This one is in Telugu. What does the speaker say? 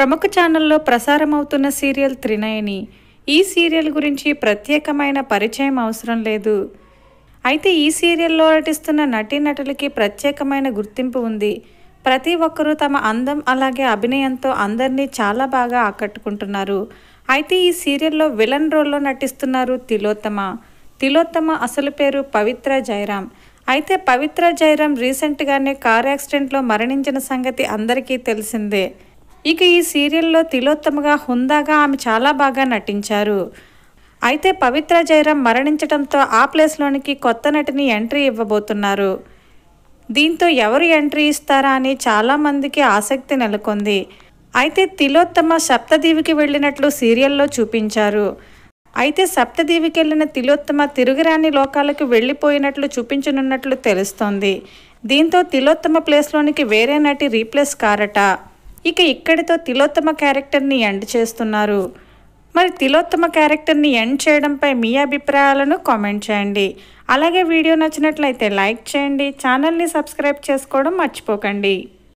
ప్రముఖ ఛానల్లో ప్రసారమవుతున్న సీరియల్ త్రినయని ఈ సీరియల్ గురించి ప్రత్యేకమైన పరిచయం అవసరం లేదు అయితే ఈ సీరియల్లో నటిస్తున్న నటీనటులకి ప్రత్యేకమైన గుర్తింపు ఉంది ప్రతి ఒక్కరూ తమ అందం అలాగే అభినయంతో అందరినీ చాలా బాగా ఆకట్టుకుంటున్నారు అయితే ఈ సీరియల్లో విలన్ రోల్లో నటిస్తున్నారు తిలోత్తమ తిలోత్తమ అసలు పేరు పవిత్ర జైరామ్ అయితే పవిత్ర జైరామ్ రీసెంట్గానే కార్ యాక్సిడెంట్లో మరణించిన సంగతి అందరికీ తెలిసిందే ఇక ఈ సీరియల్లో తిలోత్తమగా హుందాగా ఆమె చాలా బాగా నటించారు అయితే పవిత్ర జయరాం మరణించడంతో ఆ ప్లేస్లోనికి కొత్త నటిని ఎంట్రీ ఇవ్వబోతున్నారు దీంతో ఎవరు ఎంట్రీ ఇస్తారా అని చాలామందికి ఆసక్తి నెలకొంది అయితే తిలోత్తమ సప్తదీవికి వెళ్ళినట్లు సీరియల్లో చూపించారు అయితే సప్తదీవికి వెళ్ళిన తిలోత్తమ తిరుగురాని లోకాలకు వెళ్ళిపోయినట్లు చూపించనున్నట్లు తెలుస్తోంది దీంతో తిలోత్తమ ప్లేస్లోనికి వేరే నటి రీప్లేస్ కారట ఇక ఇక్కడితో తిలోత్తమ క్యారెక్టర్ని ఎండ్ చేస్తున్నారు మరి తిలోత్తమ క్యారెక్టర్ని ఎండ్ చేయడంపై మీ అభిప్రాయాలను కామెంట్ చేయండి అలాగే వీడియో నచ్చినట్లయితే లైక్ చేయండి ఛానల్ని సబ్స్క్రైబ్ చేసుకోవడం మర్చిపోకండి